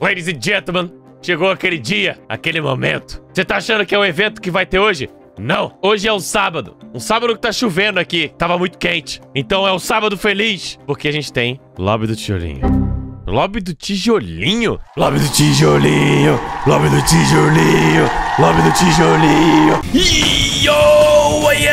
Ladies and gentlemen, chegou aquele dia, aquele momento. Você tá achando que é o evento que vai ter hoje? Não, hoje é um sábado. Um sábado que tá chovendo aqui, tava muito quente. Então é um sábado feliz, porque a gente tem Lobby do Tijolinho. Lobby do Tijolinho? Lobby do Tijolinho, Lobby do Tijolinho, Lobby do Tijolinho. Yo, yo, yo,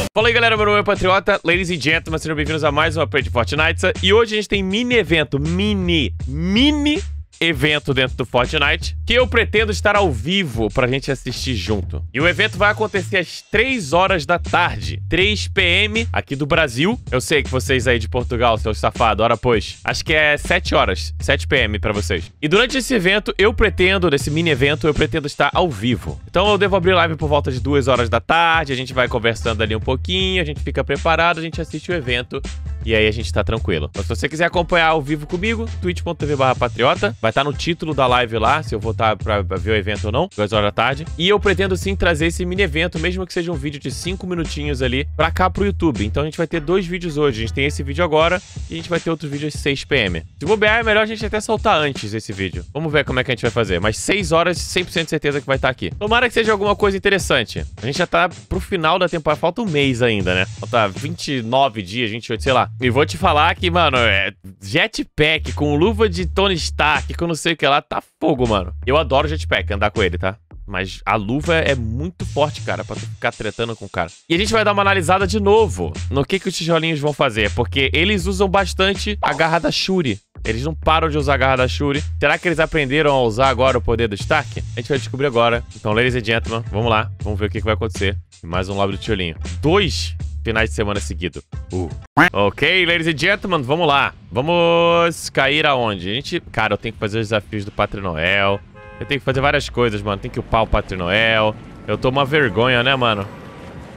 yo. Fala aí galera, meu nome é Patriota, ladies and gentlemen, sejam bem-vindos a mais uma play de Fortnite. E hoje a gente tem mini evento, mini, mini evento dentro do Fortnite, que eu pretendo estar ao vivo pra gente assistir junto. E o evento vai acontecer às 3 horas da tarde, 3 p.m. aqui do Brasil. Eu sei que vocês aí de Portugal, seus safados, hora pois. Acho que é 7 horas, 7 p.m. pra vocês. E durante esse evento, eu pretendo, nesse mini evento, eu pretendo estar ao vivo. Então eu devo abrir live por volta de 2 horas da tarde, a gente vai conversando ali um pouquinho, a gente fica preparado, a gente assiste o evento e aí a gente tá tranquilo. Mas se você quiser acompanhar ao vivo comigo, twitch.tv patriota. Vai estar tá no título da live lá, se eu vou estar tá pra, ver o evento ou não, 2 horas da tarde. E eu pretendo sim trazer esse mini evento, mesmo que seja um vídeo de 5 minutinhos ali, pra cá pro YouTube. Então a gente vai ter dois vídeos hoje. A gente tem esse vídeo agora e a gente vai ter outro vídeo às 6 pm. Se bobear, é melhor a gente até soltar antes esse vídeo. Vamos ver como é que a gente vai fazer. Mas 6 horas, 100% de certeza que vai estar tá aqui. Tomara que seja alguma coisa interessante. A gente já tá pro final da temporada. Falta um mês ainda, né? Falta 29 dias, 28, sei lá. E vou te falar que, mano, é jetpack com luva de Tony Stark, com não sei o que lá, tá fogo, mano. Eu adoro jetpack, andar com ele, tá? Mas a luva é muito forte, cara, pra tu ficar tretando com o cara. E a gente vai dar uma analisada de novo no que, que os tijolinhos vão fazer, porque eles usam bastante a garra da Shuri. Eles não param de usar a garra da Shuri. Será que eles aprenderam a usar agora o poder do Stark? A gente vai descobrir agora. Então, ladies and gentlemen, vamos lá. Vamos ver o que, que vai acontecer. Mais um lábio do tijolinho. Dois finais de semana seguido. Uh. Ok, ladies and gentlemen, vamos lá. Vamos cair aonde? A gente... Cara, eu tenho que fazer os desafios do Padre Noel. Eu tenho que fazer várias coisas, mano. Tem que upar o Padre Noel. Eu tô uma vergonha, né, mano?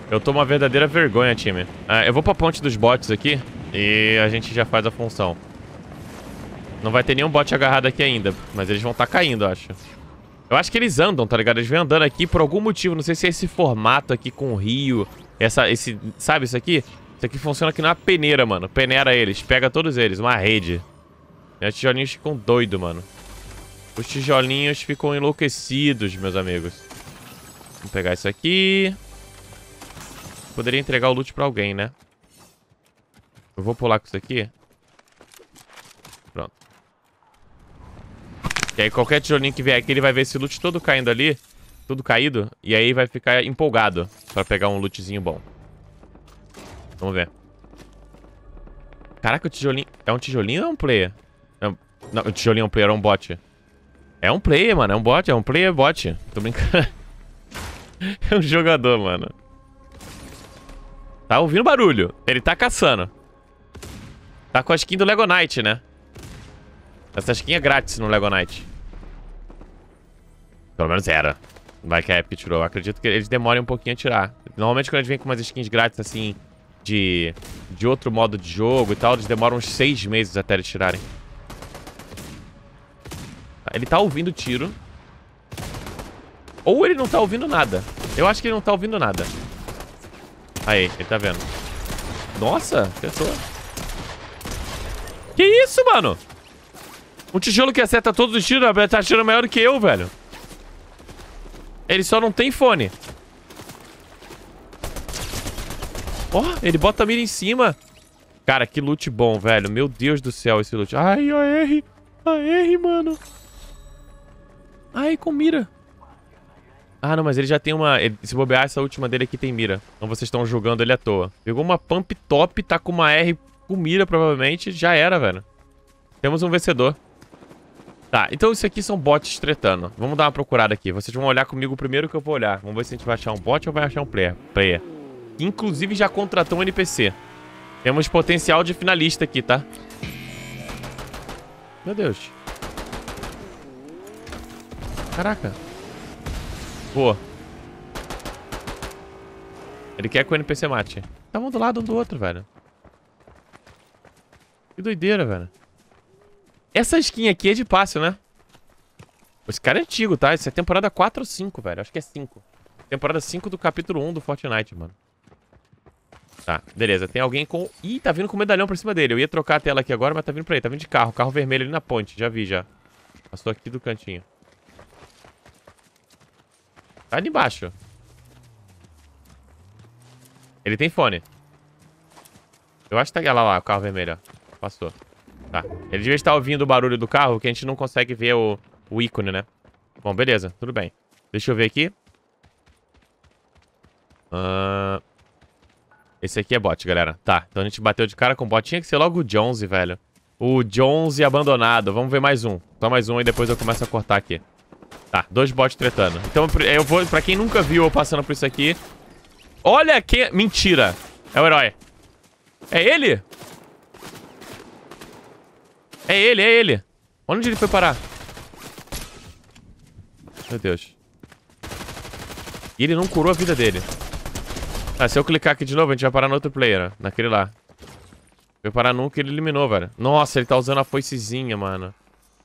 Eu tô uma verdadeira vergonha, time. Ah, eu vou pra ponte dos bots aqui e a gente já faz a função. Não vai ter nenhum bot agarrado aqui ainda, mas eles vão estar tá caindo, eu acho. Eu acho que eles andam, tá ligado? Eles vêm andando aqui por algum motivo. Não sei se é esse formato aqui com o rio essa, esse, sabe isso aqui? Isso aqui funciona que não é peneira, mano. Peneira eles, pega todos eles, uma rede. E os tijolinhos ficam doidos, mano. Os tijolinhos ficam enlouquecidos, meus amigos. Vamos pegar isso aqui. Poderia entregar o loot pra alguém, né? Eu vou pular com isso aqui. Pronto. E aí qualquer tijolinho que vier aqui, ele vai ver esse loot todo caindo ali tudo caído. E aí vai ficar empolgado pra pegar um lootzinho bom. Vamos ver. Caraca, o tijolinho... É um tijolinho ou é um player? Não, é não o tijolinho é um player, é um bot. É um player, mano. É um bot, é um player bot. Tô brincando. é um jogador, mano. Tá ouvindo barulho. Ele tá caçando. Tá com a skin do Lego Knight, né? Essa skin é grátis no Lego Knight. Pelo menos era. Vai que a Epic tirou. Eu acredito que eles demorem um pouquinho a tirar. Normalmente quando eles vêm com umas skins grátis assim, de, de outro modo de jogo e tal, eles demoram uns seis meses até eles tirarem. Tá, ele tá ouvindo tiro. Ou ele não tá ouvindo nada. Eu acho que ele não tá ouvindo nada. Aí, ele tá vendo. Nossa, pessoa. Que isso, mano? Um tijolo que acerta todos os tiros, tá atirando maior do que eu, velho. Ele só não tem fone. Ó, oh, ele bota a mira em cima. Cara, que loot bom, velho. Meu Deus do céu, esse loot. Ai, a R, a R, mano. Ai, com mira. Ah, não, mas ele já tem uma... se bobear, essa última dele aqui tem mira. Então vocês estão jogando ele à toa. Pegou uma pump top, tá com uma R com mira, provavelmente. Já era, velho. Temos um vencedor. Tá, então isso aqui são bots tretando. Vamos dar uma procurada aqui. Vocês vão olhar comigo primeiro que eu vou olhar. Vamos ver se a gente vai achar um bot ou vai achar um player. player. Inclusive já contratou um NPC. Temos potencial de finalista aqui, tá? Meu Deus. Caraca. Boa. Ele quer que o NPC mate. Tá um do lado um do outro, velho. Que doideira, velho. Essa skin aqui é de passe, né? Esse cara é antigo, tá? Isso é temporada 4 ou 5, velho. Acho que é 5. Temporada 5 do capítulo 1 do Fortnite, mano. Tá, beleza. Tem alguém com... Ih, tá vindo com medalhão pra cima dele. Eu ia trocar a tela aqui agora, mas tá vindo pra ele. Tá vindo de carro. Carro vermelho ali na ponte. Já vi, já. Passou aqui do cantinho. Tá ali embaixo. Ele tem fone. Eu acho que tá... Olha lá, lá o carro vermelho, ó. Passou. Tá. Ele devia estar ouvindo o barulho do carro, que a gente não consegue ver o, o ícone, né? Bom, beleza. Tudo bem. Deixa eu ver aqui. Uh... Esse aqui é bot, galera. Tá, então a gente bateu de cara com bot. Tinha que ser logo o Jones, velho. O Jones abandonado. Vamos ver mais um. Só mais um e depois eu começo a cortar aqui. Tá, dois bots tretando. Então eu vou... Pra quem nunca viu eu passando por isso aqui... Olha que Mentira! É o herói. É ele? É ele, é ele. Olha onde ele foi parar. Meu Deus. E ele não curou a vida dele. Ah, se eu clicar aqui de novo, a gente vai parar no outro player, naquele lá. Foi parar nunca que ele eliminou, velho. Nossa, ele tá usando a foicezinha, mano.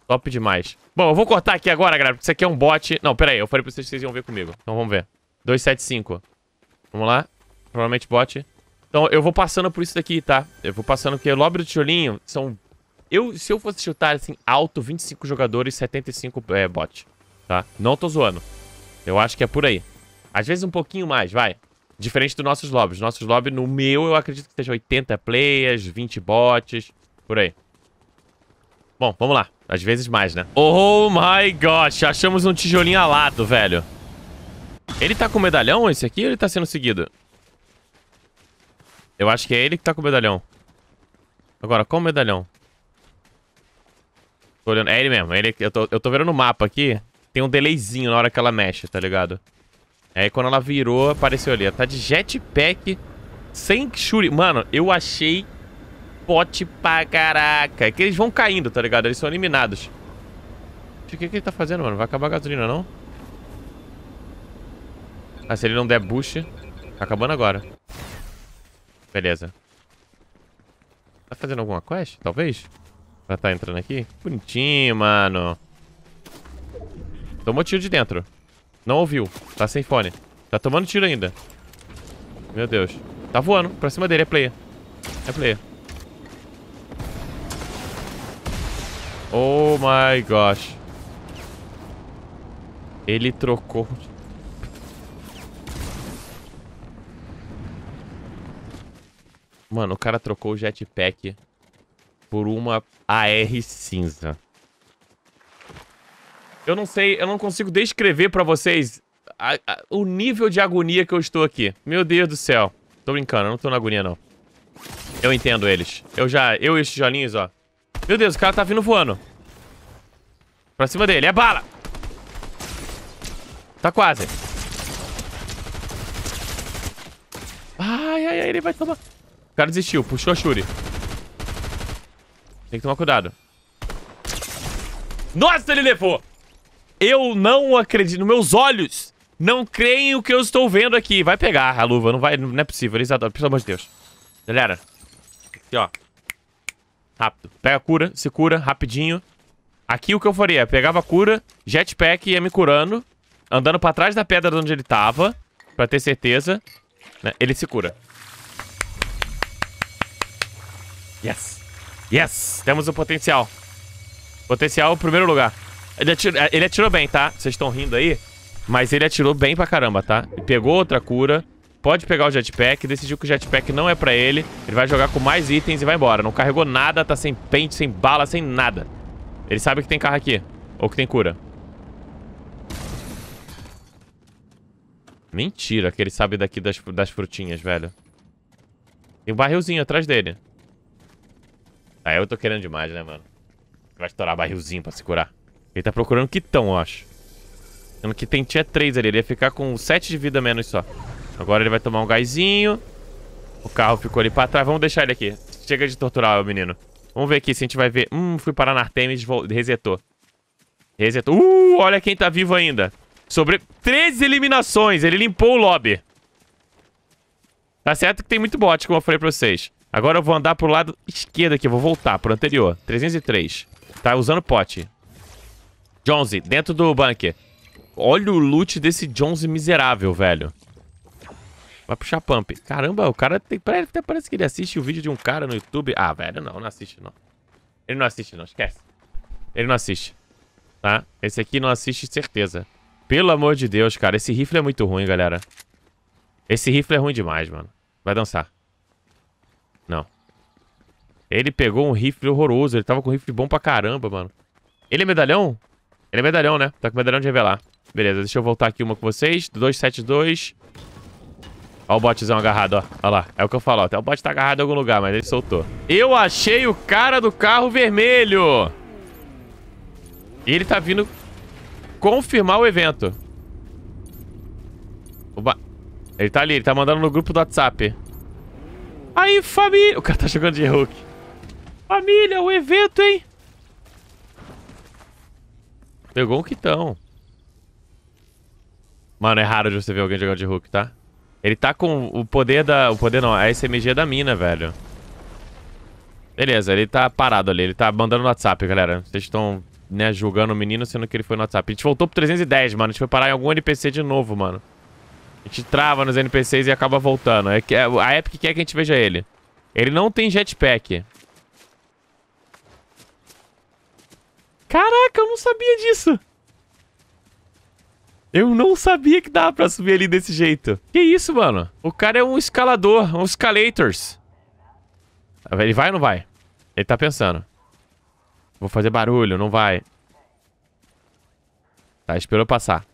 Top demais. Bom, eu vou cortar aqui agora, galera, porque isso aqui é um bot. Não, pera aí, eu falei pra vocês que vocês iam ver comigo. Então vamos ver. 275. Vamos lá. Provavelmente bot. Então eu vou passando por isso daqui, tá? Eu vou passando porque o lobby do tijolinho são eu, se eu fosse chutar, assim, alto, 25 jogadores, 75 é, bot, tá? Não tô zoando. Eu acho que é por aí. Às vezes um pouquinho mais, vai. Diferente dos nossos lobbies. Nossos lobbies, no meu, eu acredito que seja 80 players, 20 bots, por aí. Bom, vamos lá. Às vezes mais, né? Oh my gosh, achamos um tijolinho alado, velho. Ele tá com medalhão, esse aqui, ou ele tá sendo seguido? Eu acho que é ele que tá com medalhão. Agora, qual medalhão? Tô olhando. É ele mesmo. É ele, eu, tô, eu tô vendo no mapa aqui. Tem um delayzinho na hora que ela mexe, tá ligado? Aí quando ela virou, apareceu ali. Ela tá de jetpack sem shuri. Mano, eu achei pote pra caraca. É que eles vão caindo, tá ligado? Eles são eliminados. O que, que ele tá fazendo, mano? Vai acabar a gasolina, não? Ah, se ele não der boost... Tá acabando agora. Beleza. Tá fazendo alguma quest, talvez? Ela tá entrando aqui? Bonitinho, mano. Tomou tiro de dentro. Não ouviu. Tá sem fone. Tá tomando tiro ainda. Meu Deus. Tá voando. Pra cima dele. É player. É player. Oh my gosh. Ele trocou. Mano, o cara trocou o jetpack por uma AR cinza. Eu não sei, eu não consigo descrever pra vocês a, a, o nível de agonia que eu estou aqui. Meu Deus do céu. Tô brincando, eu não tô na agonia, não. Eu entendo eles. Eu já... Eu e os tijolinhos, ó. Meu Deus, o cara tá vindo voando. Pra cima dele. É bala! Tá quase. Ai, ai, ai, ele vai tomar. O cara desistiu. Puxou a Shuri. Tem que tomar cuidado. Nossa, ele levou! Eu não acredito. Nos meus olhos não creem o que eu estou vendo aqui. Vai pegar a luva. Não, vai, não é possível. Eles adoram. Pelo amor de Deus. Galera. Aqui, ó. Rápido. Pega a cura. Se cura. Rapidinho. Aqui o que eu faria pegava a cura, jetpack ia me curando, andando pra trás da pedra de onde ele tava, pra ter certeza. Né? Ele se cura. Yes. Yes! Temos o potencial. Potencial primeiro lugar. Ele atirou, é, ele atirou bem, tá? Vocês estão rindo aí? Mas ele atirou bem pra caramba, tá? Ele Pegou outra cura. Pode pegar o jetpack. Decidiu que o jetpack não é pra ele. Ele vai jogar com mais itens e vai embora. Não carregou nada, tá sem pente, sem bala, sem nada. Ele sabe que tem carro aqui. Ou que tem cura. Mentira que ele sabe daqui das, das frutinhas, velho. Tem um barrilzinho atrás dele. Aí eu tô querendo demais, né, mano? Vai estourar barrilzinho pra segurar. Ele tá procurando quitão, eu acho. Sendo que tem tier 3 ali. Ele ia ficar com 7 de vida menos só. Agora ele vai tomar um gásinho. O carro ficou ali pra trás. Vamos deixar ele aqui. Chega de torturar o menino. Vamos ver aqui se a gente vai ver. Hum, fui parar na Artemis. Resetou. Resetou. Uh, olha quem tá vivo ainda. Sobre 13 eliminações. Ele limpou o lobby. Tá certo que tem muito bot, como eu falei pra vocês. Agora eu vou andar pro lado esquerdo aqui. Eu vou voltar pro anterior. 303. Tá usando pote. Jonesy, dentro do bunker. Olha o loot desse Jonesy miserável, velho. Vai puxar pump. Caramba, o cara tem... Até parece que ele assiste o vídeo de um cara no YouTube. Ah, velho, não. Não assiste, não. Ele não assiste, não. Esquece. Ele não assiste. Tá? Esse aqui não assiste, certeza. Pelo amor de Deus, cara. Esse rifle é muito ruim, galera. Esse rifle é ruim demais, mano. Vai dançar. Ele pegou um rifle horroroso. Ele tava com um rifle bom pra caramba, mano. Ele é medalhão? Ele é medalhão, né? Tá com medalhão de revelar. Beleza, deixa eu voltar aqui uma com vocês. 272. Ó o botzão agarrado, ó. Ó lá, é o que eu falo, ó. Até o bot tá agarrado em algum lugar, mas ele soltou. Eu achei o cara do carro vermelho. Ele tá vindo confirmar o evento. Oba. Ele tá ali, ele tá mandando no grupo do WhatsApp. Aí, família... O cara tá jogando de Hulk. Família, o evento, hein? Pegou um quitão. Mano, é raro de você ver alguém jogar de Hulk, tá? Ele tá com o poder da... O poder não, a SMG da mina, velho. Beleza, ele tá parado ali. Ele tá mandando no WhatsApp, galera. Vocês estão, né, julgando o menino, sendo que ele foi no WhatsApp. A gente voltou pro 310, mano. A gente foi parar em algum NPC de novo, mano. A gente trava nos NPCs e acaba voltando. É que é, a Epic quer que a gente veja ele. Ele não tem jetpack. Caraca, eu não sabia disso. Eu não sabia que dava pra subir ali desse jeito. Que isso, mano? O cara é um escalador, um escalators. Ele vai ou não vai? Ele tá pensando. Vou fazer barulho, não vai. Tá, esperou passar.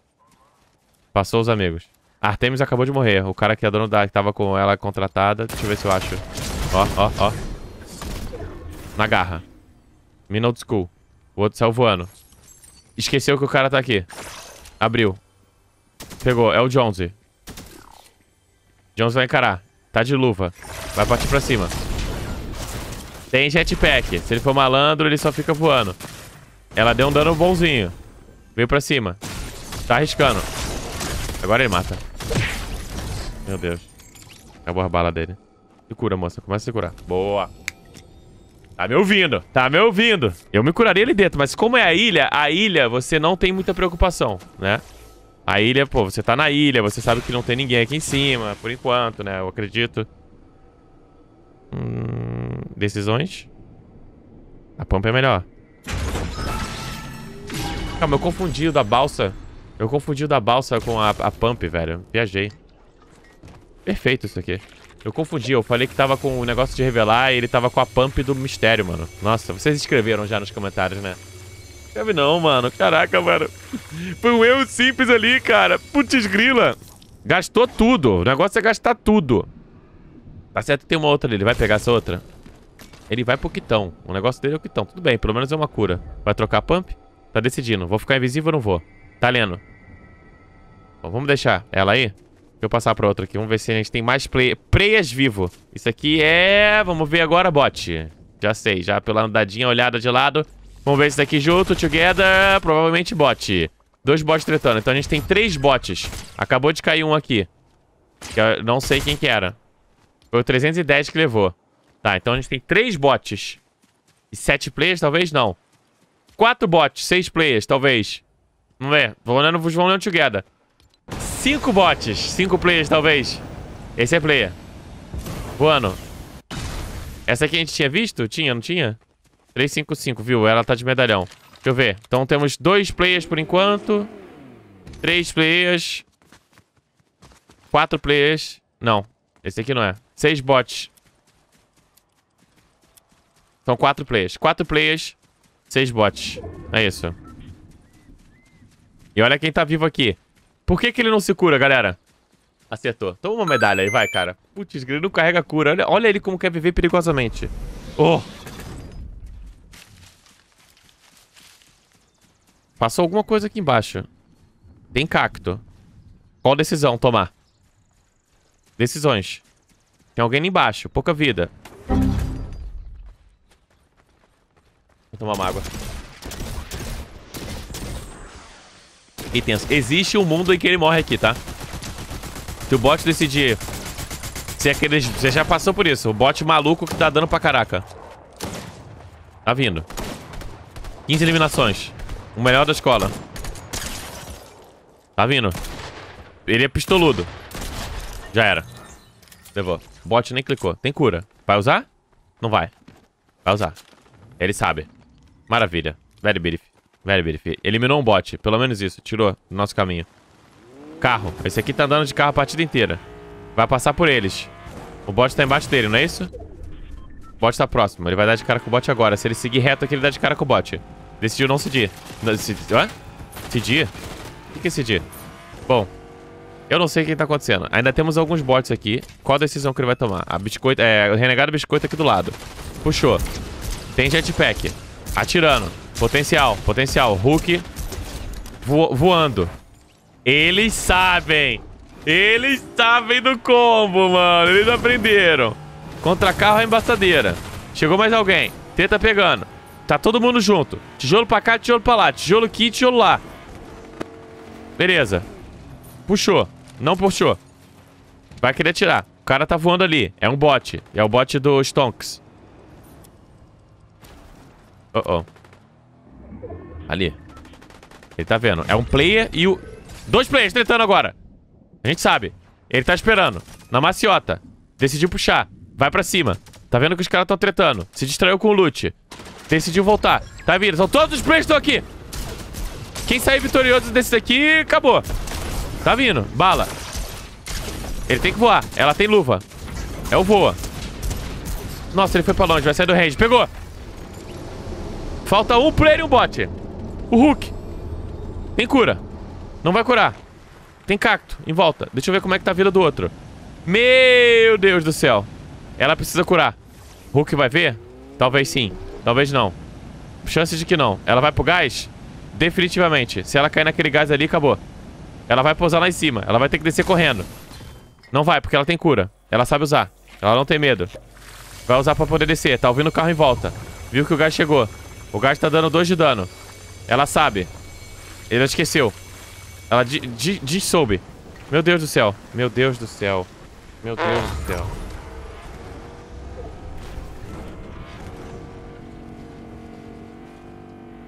Passou os amigos. Artemis acabou de morrer. O cara que é dono da... Que tava com ela contratada. Deixa eu ver se eu acho. Ó, ó, ó. Na garra. Min old school. O outro saiu voando. Esqueceu que o cara tá aqui. Abriu. Pegou. É o Jonesy. Jones vai encarar. Tá de luva. Vai partir pra cima. Tem jetpack. Se ele for malandro, ele só fica voando. Ela deu um dano bonzinho. Veio pra cima. Tá arriscando. Agora ele mata. Meu Deus. Acabou a bala dele. Se cura, moça. Começa a se curar. Boa. Tá me ouvindo, tá me ouvindo. Eu me curaria ali dentro, mas como é a ilha, a ilha você não tem muita preocupação, né? A ilha, pô, você tá na ilha, você sabe que não tem ninguém aqui em cima, por enquanto, né? Eu acredito. Hum, decisões? A pampa é melhor. Calma, eu confundi o da balsa. Eu confundi o da balsa com a, a pump, velho. Viajei. Perfeito isso aqui. Eu confundi, eu falei que tava com o negócio de revelar e ele tava com a pump do mistério, mano. Nossa, vocês escreveram já nos comentários, né? Escreve não, mano. Caraca, mano. Foi um erro simples ali, cara. Putz grila. Gastou tudo. O negócio é gastar tudo. Tá certo que tem uma outra ali. Ele vai pegar essa outra? Ele vai pro quitão. O negócio dele é o quitão. Tudo bem, pelo menos é uma cura. Vai trocar a pump? Tá decidindo. Vou ficar invisível ou não vou? Tá lendo. Bom, então, vamos deixar ela aí? Deixa eu passar pra outra aqui. Vamos ver se a gente tem mais play... players vivo. Isso aqui é... Vamos ver agora, bot. Já sei, já pela andadinha, olhada de lado. Vamos ver isso daqui junto, together. Provavelmente bot. Dois bots tretando. Então a gente tem três bots. Acabou de cair um aqui. Que eu não sei quem que era. Foi o 310 que levou. Tá, então a gente tem três bots. E sete players, talvez? Não. Quatro bots, seis players, talvez. Vamos ver. Vamos olhando, vamos olhando together cinco bots. Cinco players, talvez. Esse é player. Voando. Essa aqui a gente tinha visto? Tinha, não tinha? 355, viu? Ela tá de medalhão. Deixa eu ver. Então temos dois players por enquanto. Três players. Quatro players. Não. Esse aqui não é. Seis bots. São quatro players. Quatro players. Seis bots. É isso. E olha quem tá vivo aqui. Por que, que ele não se cura, galera? Acertou. Toma uma medalha aí, vai, cara. Putz, ele não carrega cura. Olha, olha ele como quer viver perigosamente. Oh! Passou alguma coisa aqui embaixo. Tem cacto. Qual decisão tomar? Decisões. Tem alguém ali embaixo. Pouca vida. Vou tomar uma água. Existe um mundo em que ele morre aqui, tá? Se o bot decidir... Se aquele... Você já passou por isso. O bot maluco que dá tá dano pra caraca. Tá vindo. 15 eliminações. O melhor da escola. Tá vindo. Ele é pistoludo. Já era. Levou. O bot nem clicou. Tem cura. Vai usar? Não vai. Vai usar. Ele sabe. Maravilha. Very beautiful. Velho, Berife, eliminou um bot. Pelo menos isso. Tirou do nosso caminho. Carro. Esse aqui tá andando de carro a partida inteira. Vai passar por eles. O bot tá embaixo dele, não é isso? O bot tá próximo. Ele vai dar de cara com o bot agora. Se ele seguir reto aqui, ele dá de cara com o bot. Decidiu não cedir. Não, decidiu... Hã? Cedir? O que é cedir? Bom, eu não sei o que tá acontecendo. Ainda temos alguns bots aqui. Qual a decisão que ele vai tomar? A biscoita É, o renegado biscoito aqui do lado. Puxou. Tem jetpack. Atirando. Potencial, potencial. Hulk vo voando. Eles sabem. Eles sabem do combo, mano. Eles aprenderam. Contra carro é embaçadeira. Chegou mais alguém. Tenta pegando. Tá todo mundo junto. Tijolo pra cá, tijolo pra lá. Tijolo aqui, tijolo lá. Beleza. Puxou. Não puxou. Vai querer tirar. O cara tá voando ali. É um bot. É o bot do Stonks. Oh, uh oh. Ali. Ele tá vendo. É um player e o... Dois players tretando agora. A gente sabe. Ele tá esperando. Na maciota. Decidiu puxar. Vai pra cima. Tá vendo que os caras estão tretando. Se distraiu com o loot. Decidiu voltar. Tá vindo. São todos os players que estão aqui. Quem sair vitorioso desse daqui, acabou. Tá vindo. Bala. Ele tem que voar. Ela tem luva. É o voa. Nossa, ele foi pra longe. Vai sair do range. Pegou. Falta um player e um bot. O Hulk. Tem cura. Não vai curar. Tem cacto em volta. Deixa eu ver como é que tá a vida do outro. Meu Deus do céu. Ela precisa curar. Hulk vai ver? Talvez sim. Talvez não. Chances de que não. Ela vai pro gás? Definitivamente. Se ela cair naquele gás ali, acabou. Ela vai pousar lá em cima. Ela vai ter que descer correndo. Não vai, porque ela tem cura. Ela sabe usar. Ela não tem medo. Vai usar pra poder descer. Tá ouvindo o carro em volta. Viu que o gás chegou. O gás tá dando 2 de dano. Ela sabe. Ele esqueceu. Ela soube. Meu Deus do céu. Meu Deus do céu. Meu Deus do céu.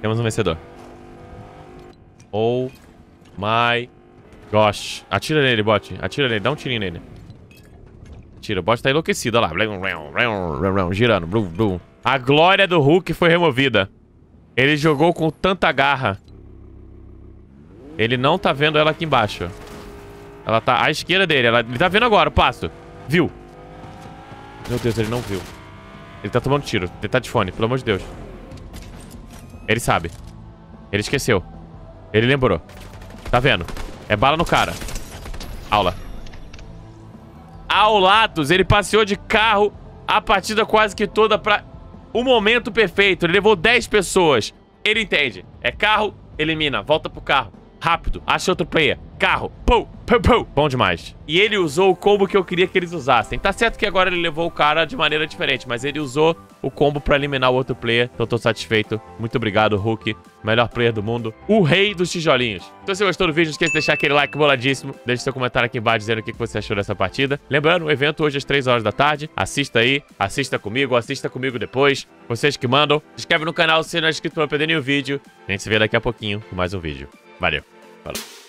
Temos um vencedor. Oh my gosh. Atira nele, bot. Atira nele. Dá um tirinho nele. Atira. O bot tá enlouquecido. Olha lá. Girando. A glória do Hulk foi removida. Ele jogou com tanta garra. Ele não tá vendo ela aqui embaixo. Ela tá à esquerda dele. Ela, ele tá vendo agora o passo. Viu. Meu Deus, ele não viu. Ele tá tomando tiro. Ele tá de fone, pelo amor de Deus. Ele sabe. Ele esqueceu. Ele lembrou. Tá vendo? É bala no cara. Aula. Aulatos, ele passeou de carro a partida quase que toda pra o momento perfeito. Ele levou 10 pessoas. Ele entende. É carro, elimina. Volta pro carro rápido, outro player. carro, pum, pum, pum. Bom demais. E ele usou o combo que eu queria que eles usassem. Tá certo que agora ele levou o cara de maneira diferente, mas ele usou o combo pra eliminar o outro player. Então tô satisfeito. Muito obrigado, Hulk. Melhor player do mundo. O rei dos tijolinhos. Então se você gostou do vídeo, não esqueça de deixar aquele like boladíssimo. Deixe seu comentário aqui embaixo dizendo o que você achou dessa partida. Lembrando, o evento hoje é às 3 horas da tarde. Assista aí, assista comigo, assista comigo depois. Vocês que mandam, se inscreve no canal se não é inscrito pra não perder nenhum vídeo. A gente se vê daqui a pouquinho com mais um vídeo. Valeu. Falou.